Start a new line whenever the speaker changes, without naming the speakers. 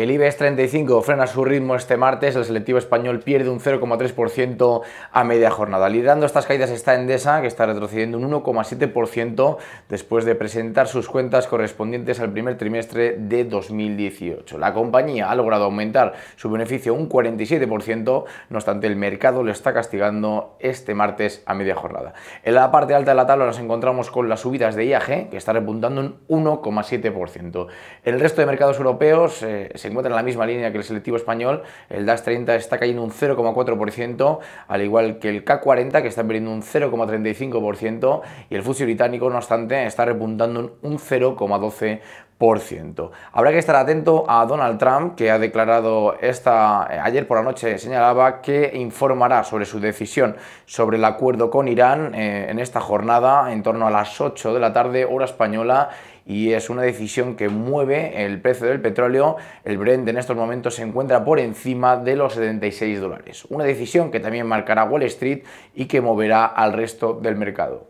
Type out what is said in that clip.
El IBEX 35 frena su ritmo este martes, el selectivo español pierde un 0,3% a media jornada. Liderando estas caídas está Endesa, que está retrocediendo un 1,7% después de presentar sus cuentas correspondientes al primer trimestre de 2018. La compañía ha logrado aumentar su beneficio un 47%, no obstante el mercado lo está castigando este martes a media jornada. En la parte alta de la tabla nos encontramos con las subidas de IAG, que está repuntando un 1,7%. En el resto de mercados europeos eh, se encuentra en la misma línea que el selectivo español. El DAS 30 está cayendo un 0,4%, al igual que el K40 que está perdiendo un 0,35% y el FTSE británico, no obstante, está repuntando un 0,12%. Habrá que estar atento a Donald Trump, que ha declarado esta eh, ayer por la noche, señalaba que informará sobre su decisión sobre el acuerdo con Irán eh, en esta jornada en torno a las 8 de la tarde hora española y es una decisión que mueve el precio del petróleo. El Brent en estos momentos se encuentra por encima de los 76 dólares. Una decisión que también marcará Wall Street y que moverá al resto del mercado.